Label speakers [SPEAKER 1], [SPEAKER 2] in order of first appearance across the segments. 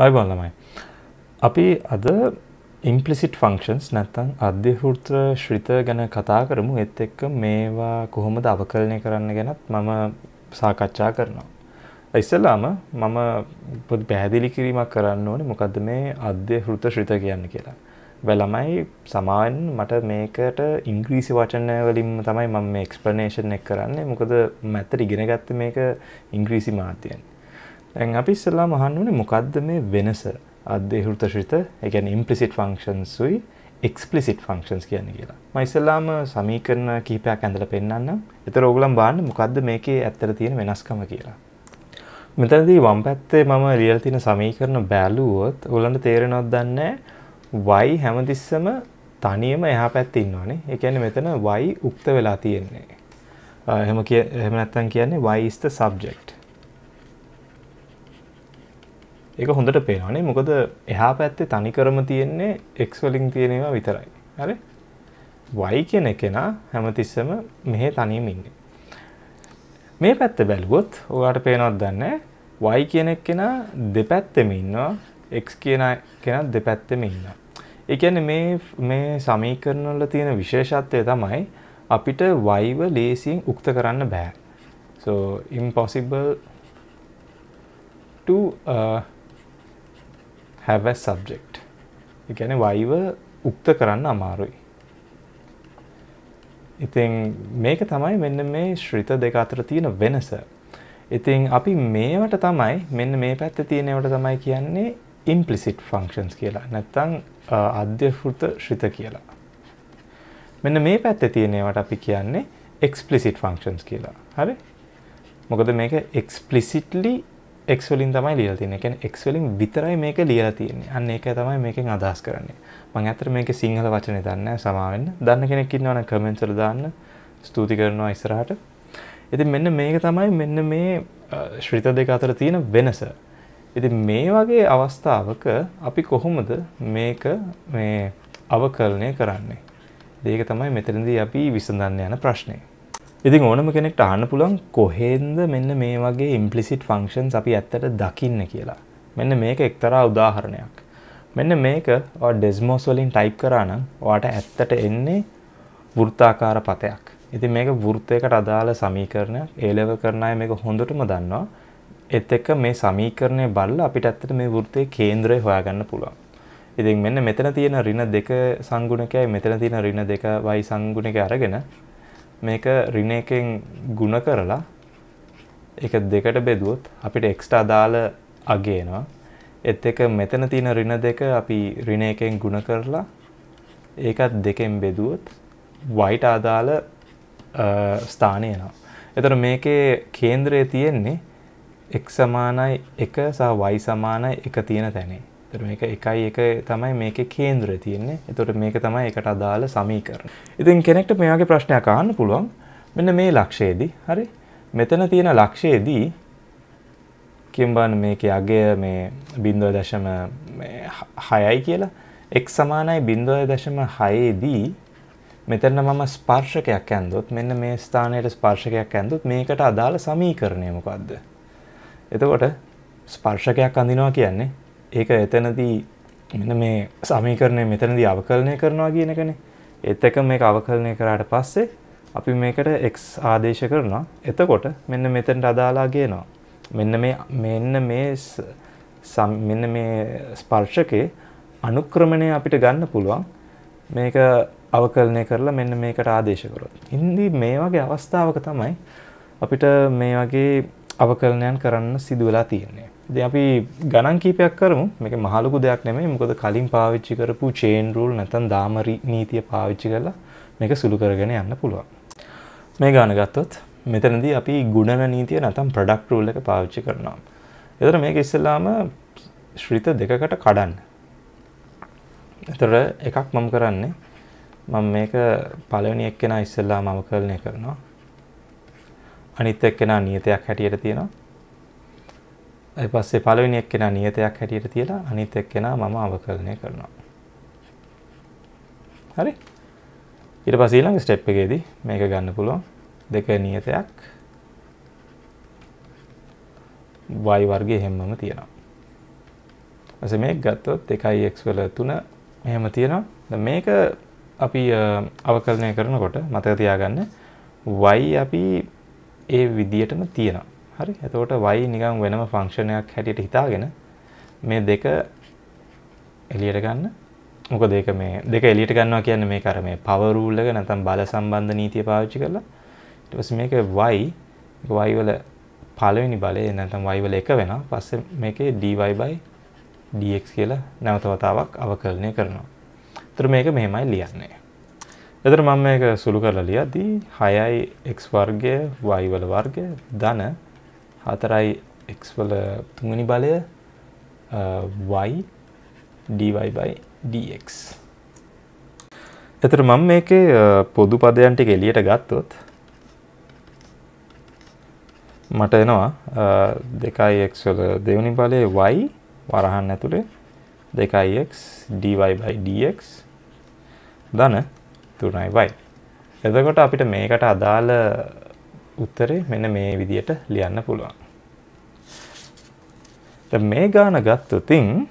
[SPEAKER 1] අයබන් ළමයි. අපි අද ඉම්පලිසිට් ෆංක්ෂන්ස් නැත්තං අධ්‍යහෘත ශ්‍රිත ගැන කතා කරමු එත් එක්ක මේවා කොහොමද අවකලනය කරන්න ගැනත් මම සාකච්ඡා කරනවා. ඉස්සල්ලාම මම පොත් පැහැදිලි කිරීමක් කරන්න ඕනේ මොකද මේ අධ්‍යහෘත ශ්‍රිත කියන්න කියලා. වැළමයි සමාන් මට මේකට ඉංග්‍රීසි වචන වලින් තමයි මම මේ එක්ස්ප්ලනේෂන් එක කරන්නේ මොකද මම ඇත්තට ඉගෙන ගත්තේ මේක ඉංග්‍රීසි මාධ්‍යයෙන්. දැන් අපි ඉස්සෙල්ලා මහන්න උනේ මොකද්ද මේ වෙනස? අද්දේහෘත ශ්‍රිත, ඒ කියන්නේ implicit functions උයි explicit functions කියන්නේ කියලා. මම ඉස්සෙල්ලාම සමීකරණ කිහිපයක් ඇඳලා පෙන්නන්නම්. ඒතර ඕගොල්ලන් බලන්න මොකද්ද මේකේ ඇත්තට තියෙන වෙනස්කම කියලා. මෙතනදී වම් පැත්තේ මම ලියලා තියෙන සමීකරණ බැලුවොත් ඕගොල්ලන්ට තේරෙනවද දන්නේ y හැමතිස්සම තනියම එහා පැත්තේ ඉන්නවනේ. ඒ කියන්නේ මෙතන y උක්ත වෙලා තියෙන්නේ. එහෙම කිය එහෙම නැත්තම් කියන්නේ y is the subject. ඒක හොඳට පේනවානේ මොකද එහා පැත්තේ තනිකරම තියෙන්නේ x වලින් තියෙන ඒවා විතරයි. හරි? y කියන එකේනා හැමතිස්සම මෙහි තනියම ඉන්නේ. මේ පැත්ත බැලුවොත් ඔයාලට පේනවද දන්නේ y කියන එකේනා දෙපැත්තෙම ඉන්නවා x කියන කෙනා දෙපැත්තෙම ඉන්නවා. ඒ කියන්නේ මේ මේ සමීකරණ වල තියෙන විශේෂත්වය තමයි අපිට y ව ලේසියෙන් උක්ත කරන්න බෑ. So impossible to uh, have a subject. ඒ කියන්නේ වයිව උක්ත කරන්න අමාරුයි. ඉතින් මේක තමයි මෙන්න මේ ශ්‍රිත දෙක අතර තියෙන වෙනස. ඉතින් අපි මේවට තමයි මෙන්න මේ පැත්තේ තියෙනවට තමයි කියන්නේ implicit functions කියලා. නැත්තම් අධ්‍යෘත ශ්‍රිත කියලා. මෙන්න මේ පැත්තේ තියෙනවට අපි කියන්නේ explicit functions කියලා. හරි? මොකද මේක explicitly එක්වලින් තමයි ලියල තින එකැන එක්වලින් විතරයි මේක ලියලා තියන්නේ අන්න එක තමයි මේකෙන් අදහස් කරන්නේ මං ඇතර මේක සිංහල වචන දන්න සමාවෙන්න දන්න කෙනෙක්කින් වන කමෙන්සල දාන්න ස්තුති කරනවා ඉස්සරහට ඉති මෙන්න මේක තමයි මෙන්න මේ ශ්‍රිත දෙක අතර තියෙන වෙනස ඉති මේ වගේ අවස්ථාවක අපි කොහොමද මේක මේ අවකරණය කරන්නේ දේක තමයි මෙතරදී අපි විසඳන්න යන ප්‍රශ්නය ඉතින් ඕනම කෙනෙක්ට අහන්න පුළුවන් කොහෙන්ද මෙන්න මේ වගේ ඉම්පලිසිට් ෆංක්ෂන්ස් අපි ඇත්තට දකින්න කියලා. මෙන්න මේක එක්තරා උදාහරණයක්. මෙන්න මේක ඔය ඩෙස්මෝස් වලින් ටයිප් කරා නම් ඔයාට ඇත්තට එන්නේ වෘත්තාකාර පතයක්. ඉතින් මේක වෘත්තයකට අදාළ සමීකරණයක්. ඒ ලෙවල් කරන අය මේක හොඳටම දන්නවා. ඒත් එක්ක මේ සමීකරණය බලලා අපිට ඇත්තට මේ වෘත්තයේ කේන්ද්‍රය හොයාගන්න පුළුවන්. ඉතින් මෙන්න මෙතන තියෙන ඍණ දෙක සංගුණකයයි මෙතන තියෙන ඍණ දෙක y සංගුණකය අරගෙන මේක රින එකෙන් ගුණ කරලා එක දෙකට බෙදුවොත් අපිට එක්ස්ට අදාළ අගේනවා එත් එක මෙතන තියෙන රින දෙක අපි රින එකෙන් ගුණ කරලා ඒකත් දෙකෙන් බෙදුවොත් වයිට අදාළ ස්ථානයනවා එතර මේකේ කේන්ද්‍රය තියෙන්නේ එක් සමානයි එක සහ වයි සමානයි එක තියෙන තැනේ තර මේක එකයි එක තමයි මේක කේන්ද්‍ර තියන්නේ එතොට මේක තමයි එකට අදාළ සමීකරන ඉතින් කෙනෙක්ට මේගේ ප්‍රශ්නයක් අහන්න පුළුවන් මෙන්න මේ ලක්ෂයේදී හරි මෙතන තියෙන ලක්ෂයේදී කිම්බන් මේක අගය මේ බින්දුව දශම හයයි කියලා එක් සමානයි බින්දුව දශම හයේදී මෙතන මම ස්පර්ශකයක් ඇන්දොත් මෙන්න මේ ස්ථානයට ස්පර්ශකයක් ඇන්දුත් මේකට අදාළ සමීකරණය මොකක්ද එතකොට ස්පර්ශකයක් අඳිනවා කියන්නේ ඒක එතනදී මෙන්න මේ සමීකරණය මෙතනදී අවකලනය කරනවා කියන එකනේ ඒත් එක මේක අවකලනය කරාට පස්සේ අපි මේකට x ආදේශ කරනවා එතකොට මෙන්න මෙතනට අදාලා ගේනවා මෙන්න මේ මෙන්න මේ මෙන්න මේ ස්පර්ශකේ අනුක්‍රමණය අපිට ගන්න පුළුවන් මේක අවකලනය කරලා මෙන්න මේකට ආදේශ කරොත්. ඉන්දී මේ වගේ අවස්ථාවක තමයි අපිට මේ වගේ අවකලනයන් කරන්න සිදු වෙලා තියෙන්නේ. ඉතින් අපි ගණන් කීපයක් කරමු. මේක මහලුකු දෙයක් නෙමෙයි. මොකද කලින් පාවිච්චි කරපු චේන් රූල් නැත්නම් දාමරි නීතිය පාවිච්චි කරලා මේක සුළු කරගෙන යන්න පුළුවන්. මේ ගාන ගත්තොත් මෙතනදී අපි ගුණන නීතිය නැත්නම් ප්‍රොඩක්ට් රූල් එක පාවිච්චි කරනවා. එතන මේක ඉස්සෙල්ලාම ශ්‍රිත දෙකකට කඩන්න. එතකොට එකක් මම කරන්නේ මම මේක පළවෙනි එක්කෙනා ඉස්සෙල්ලා මම කරන එක කරනවා. අනිත් එක්කෙනා නියතයක් හැටියට තියෙනවා. පස්සේ පළවෙනි එක්කෙනා නියතයක් හැටියට තියලා අනිත් එක්කෙනා මම අවකලනය කරනවා. හරි? ඊට පස්සේ ඊළඟ ස්ටෙප් එකේදී මේක ගන්න පුළුවන්. දෙක නියතයක් y වර්ගය හැමම තියෙනවා. ඊපස්සේ මේක ගත්තොත් 2x වල 3 මෙහෙම තියෙනවා. දැන් මේක අපි අවකලනය කරනකොට මතක තියාගන්න y අපි ඒ විදියටම තියෙනවා. හරි එතකොට y නිකන් වෙනම ෆන්ක්ෂන් එකක් හැටියට හිතාගෙන මේ දෙක එළියට ගන්න මොකද ඒක මේ දෙක එළියට ගන්නවා කියන්නේ මේක අර මේ පවර් රූල් එක නැත්නම් බල සම්බන්ධ නීතිය පාවිච්චි කරලා ඊට පස්සේ මේක y y වල පළවෙනි බලය නැත්නම් y වල එක වෙනවා පස්සේ මේකේ dy dx කියලා නැවත වතාවක් අවකලනය කරනවා. ඒතර මේක මෙහෙමයි ලියන්නේ. එතර මම මේක සුළු කරලා ලියද්දී 6යි x වර්ගය y වල වර්ගය ධන හතරයි එක්වල තුගනි බලය වයි ඩබයි ඩක් එතර මං මේක පොදු පදයන්ට එලියට ගත්තොත් මට එනවා දෙකයි එක්වල දෙවනි බලය වයි වරහන් ඇතුළේ දෙකයි ඩබයි ඩක් දන තුනයි වයි එතකොට අපිට මේකට අදාළ උත්තරේ මෙන්න මේ විදියට ලියන්න පුළුවන්. මේ ගාන ගත්තොතින්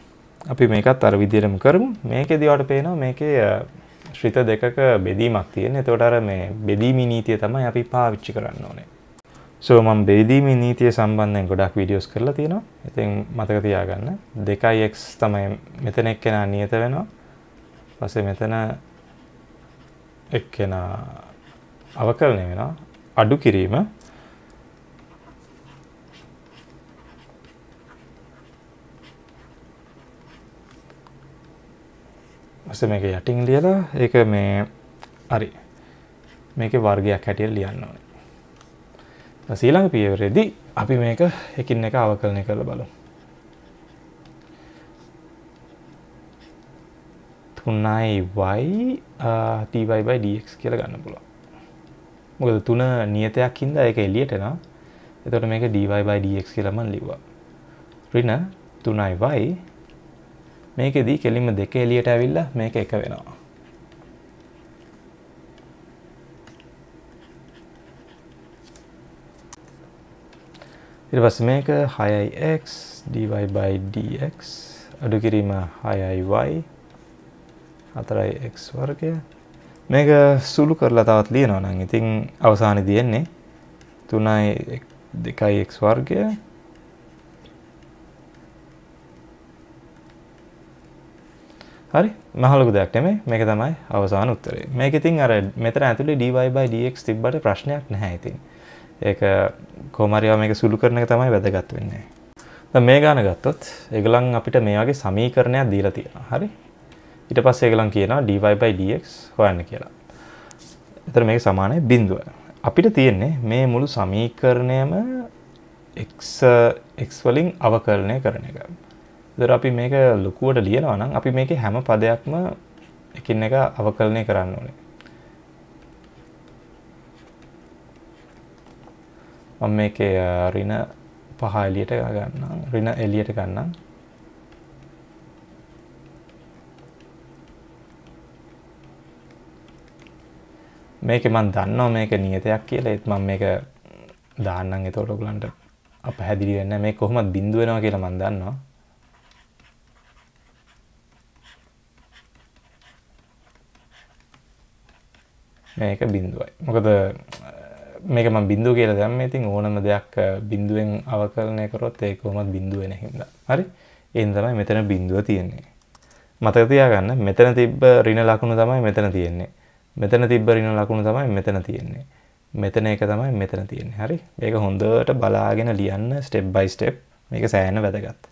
[SPEAKER 1] අපි මේකත් අර විදියටම කරමු. මේකේදී වට පේනවා මේකේ ශ්‍රිත දෙකක බෙදීමක් තියෙන. එතකොට අර මේ බෙදීමේ නීතිය තමයි අපි පාවිච්චි කරන්න ඕනේ. සෝ මම බෙදීමේ නීතිය සම්බන්ධයෙන් ගොඩක් වීඩියෝස් කරලා තියෙනවා. ඉතින් මතක තියාගන්න. 2x තමයි මෙතන එක්කෙනා නියත වෙනවා. පස්සේ මෙතන එක්කෙනා අවකලනය වෙනවා. අඩු කිරීම ඔස මේක යටින් ලියලා ඒක මේ හරි මේක වර්ගයක් හැටියට ලියන්න ඕනේ. ඊළඟ පියවරේදී අපි මේක එකින් එක අවකලනය කරලා බලමු. 3y uh, dy/dx කියලා ගන්න පුළුවන්. මොකද තුන නියතයක් හින්දා ඒක එළියට එනවා. එතකොට මේක dy/dx කියලා මම ලිව්වා. ඍණ 3y මේකෙදී කෙලින්ම දෙක එළියට ඇවිල්ලා මේක එක වෙනවා. ඊට පස්සේ මේක 6ix dy/dx අඩු කිරීම 6y 4x වර්ගය මේක සුළු කරලා තවත් ලියනවා නම් ඉතින් අවසානයේ තියෙන්නේ 3යි 2යි x වර්ගය හරි මහලොකු දෙයක් නෙමෙයි මේක තමයි අවසාන උත්තරේ. මේක ඉතින් අර මෙතන ඇතුලේ dy/dx තිබ්බට ප්‍රශ්නයක් නැහැ ඉතින්. ඒක කොහොමරියව මේක සුළු කරන එක තමයි වැදගත් වෙන්නේ. දැන් මේ ගාන ගත්තොත් ඒගොල්ලන් අපිට මේ වගේ සමීකරණයක් දීලා තියෙනවා. හරි? ඊට පස්සේ ඒගොල්ලන් කියනවා dy/dx හොයන්න කියලා. එතන මේක සමානයි බිඳුව. අපිට තියෙන්නේ මේ මුළු සමීකරණයම x x වලින් අවකලනය කරන එක. ඒතර අපි මේක ලොකුවට ලියනවා නම් අපි මේකේ හැම පදයක්ම එකින් එක අවකලනය කරන්න ඕනේ. මම මේකේ ඍණ පහ එළියට ගන්නම්. ඍණ එළියට ගන්නම්. මේක මන් දන්නවා මේක නියතයක් කියලා ඒත් මම මේක දාන්නම් එතකොට ඔයගලන්ට අපහැදිලි වෙන්නේ නැහැ මේක කොහොමද බිඳු වෙනවා කියලා මන් දන්නවා මේක බිඳුවයි මොකද මේක මම බිඳුව කියලා දැම්මේ ඉතින් ඕනම දෙයක් බිඳුවෙන් අවකලනය කරොත් ඒක කොහොමද බිඳුව වෙන හින්දා හරි එන් තමයි මෙතන බිඳුව තියෙන්නේ මතක තියාගන්න මෙතන තිබ්බ ඍණ ලකුණු තමයි මෙතන තියෙන්නේ මෙතන තිබ්බ ඍණ ලකුණු තමයි මෙතන තියෙන්නේ. මෙතන එක තමයි මෙතන තියෙන්නේ. හරි? මේක හොඳට බලාගෙන ලියන්න ස්ටෙප් බයි ස්ටෙප්. මේක සෑහෙන වැදගත්.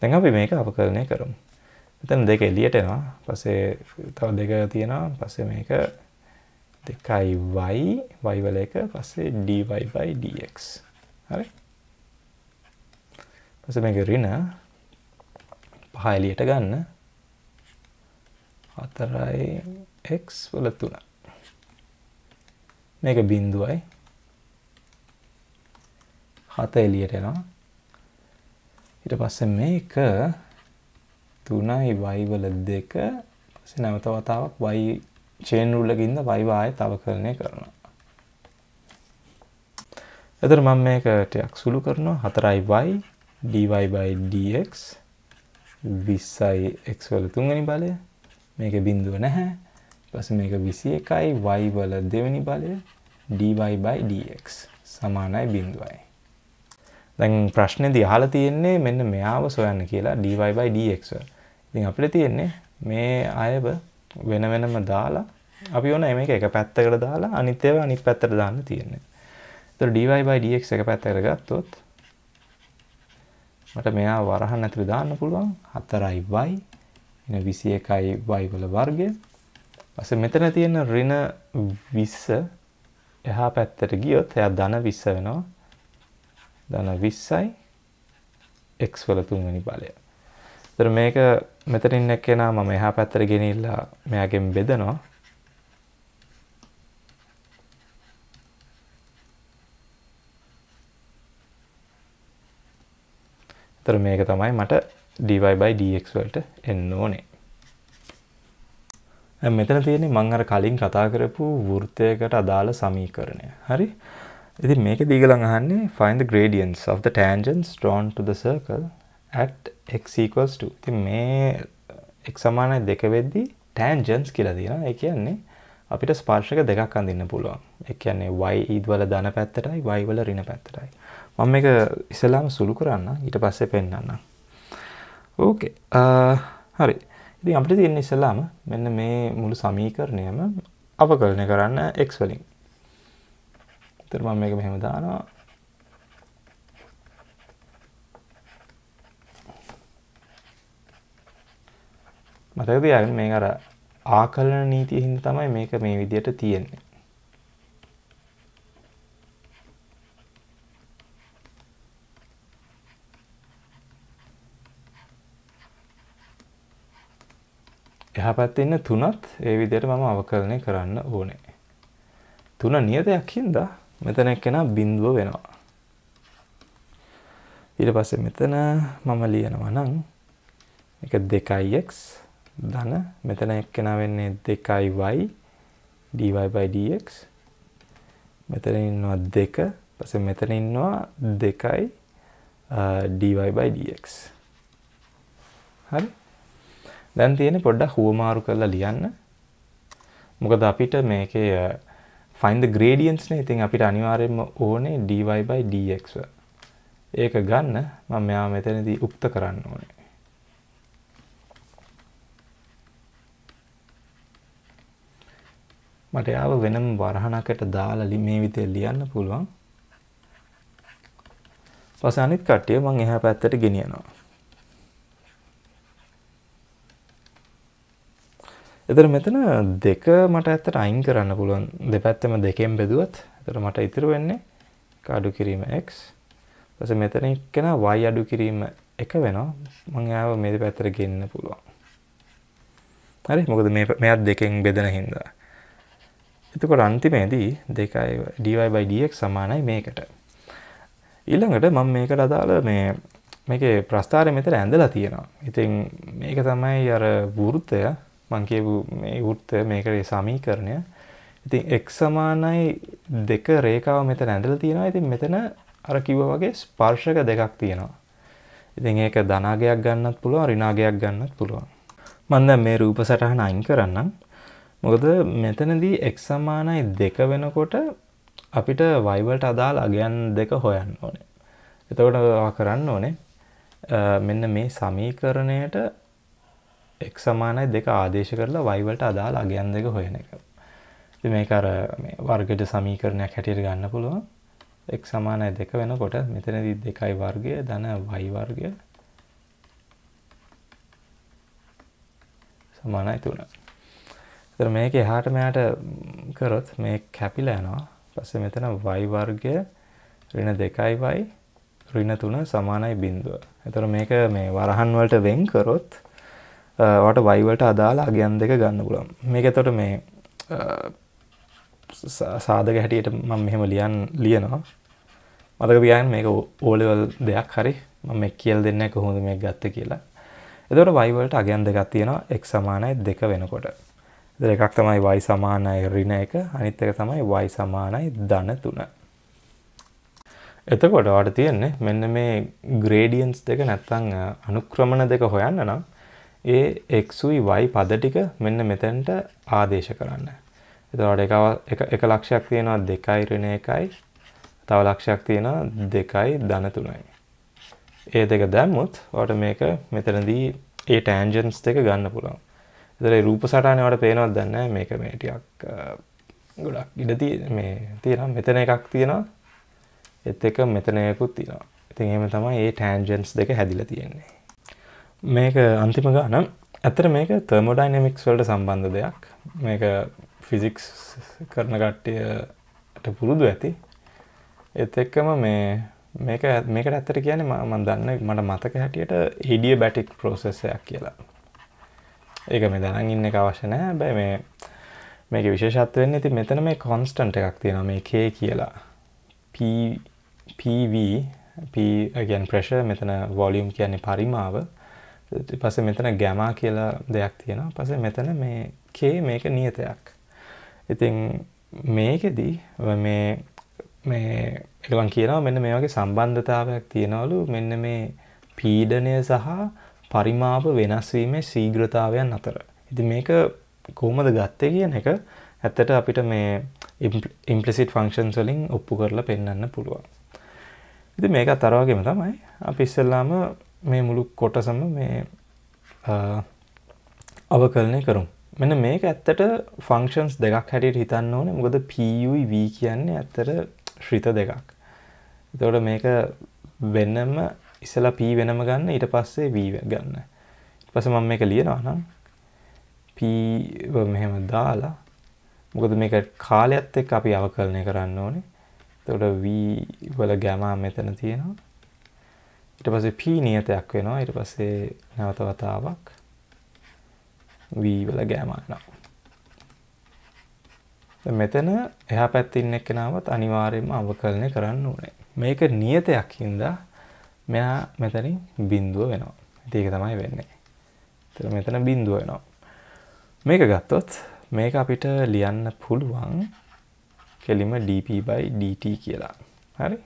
[SPEAKER 1] දැන් අපි මේක අපකලනය කරමු. මෙතන දෙක එළියට එනවා. පස්සේ තව දෙක තියෙනවා. පස්සේ මේක 2y y වල එක පස්සේ dy dx. හරි? පස්සේ මේක ඍණ පහ එළියට ගන්න. 4 එක් වල තුන මේක බින්දුවයි හත එලියට එනවා ඊට පස්සේ මේක තුනයි y වල දෙක පස්සේ නැවත වතාවක් y චේන් රූල් එකකින්ද y ආය තවකලනය කරනවා එතකොට මම මේක ටිකක් සුළු කරනවා 4y dy dx 20යි x වල තුන්වෙනි බලය මේකේ බිඳුව නැහැ පස මේක විසි එකයි y වල දෙවැනි බලය dy/dx සමානයි බිඳුවයි. දැන් ප්‍රශ්නේදී අහලා තියෙන්නේ මෙන්න මෙයාව සොයන්න කියලා dy/dx වල. ඉතින් අපිට තියෙන්නේ මේ අයව වෙන වෙනම දාලා අපි ඕන මේක එක පැත්තකට දාලා අනිත් ඒවා අනිත් පැත්තට දාන්න තියෙන්නේ. ඒතර dy/dx එක පැත්තකට ගත්තොත් මට මෙයා වරහන් ඇතුළේ දාන්න පුළුවන් 4y එන 21y වල වර්ගය පස්සේ මෙතන තියෙන ඍණ 20 එහා පැත්තට ගියොත් එයා ධන 20 වෙනවා. ධන 20යි x වල තුන්වෙනි බලය. ඒතර මේක මෙතන ඉන්න කෙනා මම එහා පැත්තට ගෙනිලා මෙයාගෙන් බෙදනවා. ඒතර මේක තමයි මට dy/dx වලට එන්න ඕනේ. මෙතන තියෙන්නේ මං අර කලින් කතා කරපු වෘත්තයකට අදාළ සමීකරණය. හරි? ඉතින් මේක දීගලන් අහන්නේ find the gradients of the tangents drawn to the circle at x equals to. ඉතින් මේ x සමානයි 2 වෙද්දී tangents කියලා දෙනවා. ඒ කියන්නේ අපිට ස්පර්ශක දෙකක් අඳින්න පුළුවන්. ඒ කියන්නේ y ඊද් වල ධන පැත්තටයි y වල ඍණ පැත්තටයි. මම මේක ඉස්සෙල්ලාම සුළු කරන්න ඊට පස්සේ පෙන්වන්නම්. ඕකේ. Uh, හරි. ඉතින් අපිට තියෙන ඉස්සලාම මෙන්න මේ මුළු සමීකරණයම අවකලනය කරන්න x වලින්. ඊට මම මේක මෙහෙම දානවා. මතක තියාගන්න මේක අර ආකලන නීතිය හින්දා තමයි මේක මේ විදිහට තියෙන්නේ. යහපත් ඉන්න තුනත් ඒ විදිහට මම අවකලනය කරන්න ඕනේ. තුන නියතයක් හින්දා මෙතන එක්කෙනා බිඳුව වෙනවා. ඊට පස්සේ මෙතන මම ලියනවා නම් එක දෙකයි x ධන මෙතන එක්කෙනා වෙන්නේ දෙකයි y dy by dx මෙතන ඉන්නවා දෙක පස්සේ මෙතන ඉන්නවා දෙකයි dy by dx හරි දැන් තියෙන්නේ පොඩ්ඩක් හුවමාරු කරලා ලියන්න. මොකද අපිට මේකේ uh, find the gradients නේ. ඉතින් අපිට අනිවාර්යයෙන්ම ඕනේ dy by dx. ඒක ගන්න මම මෙයා මෙතනදී උක්ත කරන්න ඕනේ. මට යාව වෙනම වරහනකට දාලා මේ විදිහට ලියන්න පුළුවන්. පස්සේ අනිත් කට්ටිය මම එහා පැත්තට ගෙනියනවා. එතර මෙතන දෙක මට ඇත්තට අයින් කරන්න පුළුවන් දෙපැත්තම දෙකෙන් බෙදුවත් එතර මට ඉතුරු වෙන්නේ අඩු කිරීම x පස මෙතන එක්කෙන y අඩු කිරීම එක වෙනවා මං යාව මේ දෙපැත්තට ගෙන්න පුළුවන් හරි මොකද මේ මෙයත් දෙකෙන් බෙදෙන හින්දා එතකොට අන්තිමේදී දෙකයි dy/dx සමානයි මේකට ඊළඟට මම මේකට අදාළ මේ මේකේ ප්‍රස්ථාරය මෙතන ඇඳලා තියෙනවා. ඉතින් මේක තමයි අර වෘත්තය මං කියපු මේ වෘත්ත මේකට සමීකරණය. ඉතින් x සමානයි දෙක රේඛාව මෙතන ඇඳලා තියෙනවා. ඉතින් මෙතන අර කිව්වා වගේ ස්පර්ශක දෙකක් තියෙනවා. ඉතින් ඒක ධනාගයක් ගන්නත් පුළුවන් ඍණාගයක් ගන්නත් පුළුවන්. මම දැන් මේ රූප සටහන අයින් කරන්නම්. මොකද මෙතනදී x සමානයි 2 වෙනකොට අපිට y වලට අදාළ අගයන් දෙක හොයන්න ඕනේ. එතකොට කරන්න ඕනේ මෙන්න මේ සමීකරණයට එක් සමානයි දෙක ආදේශ කරලා වයිවලට අදාළ අගයන් දෙක හොයන එක. ඉතින් මේක අර මේ වර්ගජ සමීකරණයක් හැටියට ගන්න පුළුවන්. x සමානයි 2 වෙනකොට මෙතනදී 2යි වර්ගය ධන y වර්ගය සමානයි 3. ඒතර මේක එහාට මෙහාට කරොත් මේ කැපිලා යනවා. ඊපස්සේ මෙතන y වර්ගය ඍණ 2y ඍණ 3 සමානයි 0. ඒතර මේක මේ වරහන් වලට වෙන් කරොත් ට වයිවලට අදාලා අගයන් දෙක ගන්න පුලන් මේක තොට මේ සාධක හැටියට මම මෙහෙම ලියන් ලියනවා මතක පියන් මේක ඕලෙවල් දෙයක් හරි මම කියල් දෙන්න කොහොඳ මේ ගත්ත කියලා එතොට වයිවලට අගයන් දෙකක් තියෙනවා එක් සමානයි දෙක වෙනකොට දෙකක් තමයි වයි සමානයි රින එක අනිත් එක තමයි වයි සමානයි ධන තුන එතකොට වාට තියෙන්නේ මෙන්න මේ ග්‍රේඩියන්ස් දෙක නැත්තං අනුක්‍රමණ දෙක හොයන්න නම් ඒ xුයි y පද ටික මෙන්න මෙතනට ආදේශ කරන්න. එතකොට එක එක ලක්ෂයක් තියෙනවා 2 ඍණ 1යි. තව ලක්ෂයක් තියෙනවා 2යි ධන 3යි. ඒ දෙක දැම්මොත් ඔයාලට මේක මෙතනදී ඒ ටෑන්ජන්ස් දෙක ගන්න පුළුවන්. එතකොට මේ රූප සටහනේ ඔයාලට පේනවද නැහැ මේක මේ ටිකක් ගොඩක් ඉඩ තියෙන මේ තියෙනවා මෙතන එකක් තියෙනවා එත් එක මෙතන එකකුත් තියෙනවා. ඉතින් එහෙම තමයි මේ ටෑන්ජන්ස් දෙක හැදිලා තියෙන්නේ. මේක අන්තිම ගානම් ඇතර මේක තර්මෝඩයිනමික්ස් වලට සම්බන්ධ දෙයක් මේක ෆිසිික්ස් කරන කට්ටියට පුරුදු ඇති එත් එක්කම මේ මේක මේකට ඇත්තට කියන මන් දන්න මට මතක හැටියට හිඩිය බැටික් ප්‍රෝසෙසයක් කියලා ඒක මේ දනන් ඉන්න එක අවශ්‍යනෑ බැයි මේ මේක විශේෂත්වවෙන්න ඇති මෙතන මේ කොන්ස්ටන්ට එකක් තියෙන මේ කේ කියලා පව පගන් ප්‍රශ මෙතන වොලියම් කියන්නේ පරිමාව පස මෙතන ගැමා කියලා දෙයක් තියෙනවා පස මෙතන මේ කේ මේක නියතයක් ඉතින් මේකෙදී මේ මේ එකවන් කියනවා මෙන්න මේ වගේ සම්බන්ධතාවයක් තියෙනවලු මෙන්න මේ පීඩනය සහ පරිමාප වෙනස්වීමේ සීග්‍රතාවයන් අතර ඉති මේක කෝමද ගත්තේ කියන එක ඇත්තට අපිට මේ ඉම්පලිසිට් ෆංක්ෂන්ස් වලින් ඔප්පු කරලා පෙන්න්න පුළුවන් ඉති මේක අතරවාගේම තමයි අප ඉස්සල්ලාම මේ මුළු කොටසම මේ අවකරණය කරුම් මෙන මේක ඇත්තට ෆංක්ෂන්ස් දෙකක් හැටියට හිතන්න ඕනේ මොකද පUV කියන්නේ ඇත්තට ශ්‍රිත දෙකක් එතකොට මේක වෙනම ඉස්සලා P වෙනම ගන්න ඊට පස්සේ V ගන්න ඊට පස්සේ මම මේක ලියනවා නම් P මෙහෙම දාලා මොකද මේක කාලයත් එක්ක අපි අවකලනය කරන්න ඕනේ එතකොට V වල ගැමා මෙතන තියෙනවා ඊට පස්සේ p නියතයක් වෙනවා ඊට පස්සේ නැවත වතාවක් v වල ගෑම යනවා දැන් මෙතන එහා පැත්තේ ඉන්න එක්කෙනාවත් අනිවාර්යයෙන්ම අවකලනය කරන්න ඕනේ මේක නියතයක් හින්දා මෙයා මෙතනින් බිඳුව වෙනවා ඉතින් ඒක තමයි වෙන්නේ එතන මෙතන බිඳුව වෙනවා මේක ගත්තොත් මේක අපිට ලියන්න පුළුවන් කෙලිම dp/dt කියලා හරි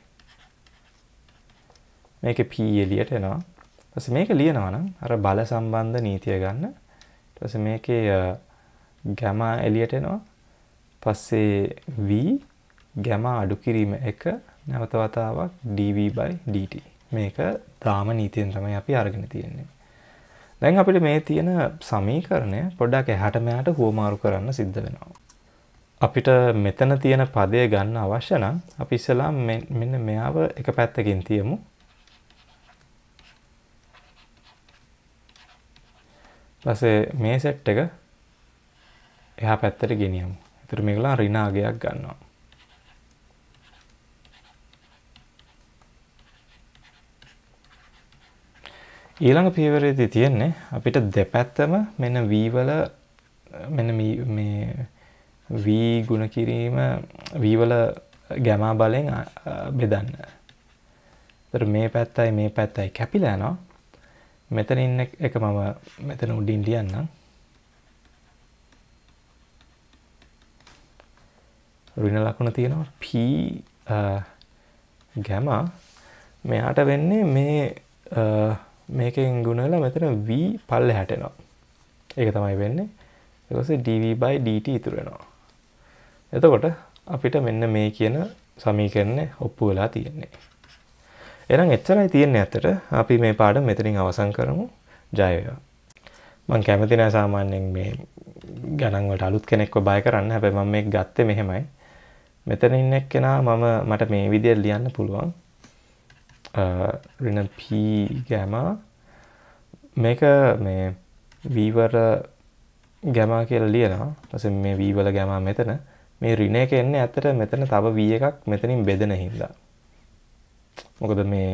[SPEAKER 1] මේක P එළියට එනවා. ඊට පස්සේ මේක ලියනවා නම් අර බල සම්බන්ධ නීතිය ගන්න. ඊට පස්සේ මේකේ ගැමා එළියට එනවා. පස්සේ V ගැමා අඩු කිරීම 1 නැවත වතාවක් dv/dt. මේක දාම නීතියෙන් තමයි අපි අරගෙන තියෙන්නේ. දැන් අපිට මේ තියෙන සමීකරණය පොඩ්ඩක් එහාට මෙහාට හුවමාරු කරන්න සිද්ධ වෙනවා. අපිට මෙතන තියෙන පදය ගන්න අවශ්‍ය නම් අපි ඉස්සලා මෙන්න මෙයාව එක පැත්තකින් තියමු. පස්සේ මේ සෙට් එක එහා පැත්තට ගෙනියමු. ඒතර මේගොල්ලන් රිනාගයක් ගන්නවා. ඊළඟ පියවරේදී තියෙන්නේ අපිට දෙපැත්තම මෙන්න v වල මෙන්න මේ v ගුණ කිරීම v වල ගැමා බලෙන් බෙදන්න. ඒතර මේ පැත්තයි මේ පැත්තයි කැපිලා යනවා. මෙතන ඉන්න එක මම මෙතන උඩින් ලියන්නම් ඍණ ලකුණ තියෙනවා p ගැමා මෙයාට වෙන්නේ මේ මේකෙන් ගුණ වෙලා මෙතන v පල්ලෙහාට එනවා ඒක තමයි වෙන්නේ ඊට පස්සේ dv by dt ඉතුරු වෙනවා එතකොට අපිට මෙන්න මේ කියන සමීකරණය ඔප්පු වෙලා තියෙන්නේ එනම් එච්චරයි තියෙන්නේ ඇතට අපි මේ පාඩ මෙතනින් අවසන් කරමු ජයවා. මං කැමතින සාමාන්‍යෙන් මේ ගණන්වට අලුත් කෙනෙක්ව බය කරන්න හැබැ මම මේ ගත්තේ මෙහෙමයි මෙතන ඉන්න එක්කෙනා මම මට මේ විදිය ලියන්න පුළුවන් රින පී ගෑමා මේක මේ වීවර ගැමා කියලා ලියනවා පස මේ වීවල ගැමා මෙතන මේ රින එක එන්නේ ඇතට මෙතන තව වී එකක් මෙතනින් බෙදෙන හින්දා මොකද මේ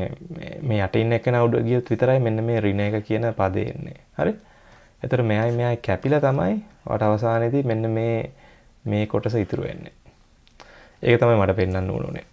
[SPEAKER 1] මේ යටින් එක නවුඩ ගියොත් විතරයි මෙන්න මේ රින එක කියන පදේ එන්නේ. හරි? එතකොට මෙයයි මෙයයි කැපිලා තමයි වට අවසානයේදී මෙන්න මේ මේ කොටස ඉතුරු වෙන්නේ. ඒක තමයි මට පෙන්වන්න ඕනේ.